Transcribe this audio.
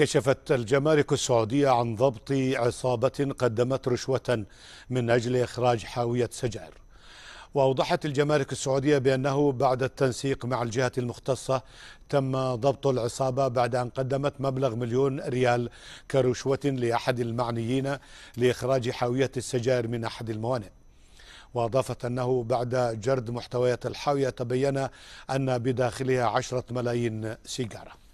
كشفت الجمارك السعودية عن ضبط عصابة قدمت رشوة من أجل إخراج حاوية سجائر وأوضحت الجمارك السعودية بأنه بعد التنسيق مع الجهة المختصة تم ضبط العصابة بعد أن قدمت مبلغ مليون ريال كرشوة لأحد المعنيين لإخراج حاوية السجائر من أحد الموانئ وأضافت أنه بعد جرد محتويات الحاوية تبين أن بداخلها عشرة ملايين سيجارة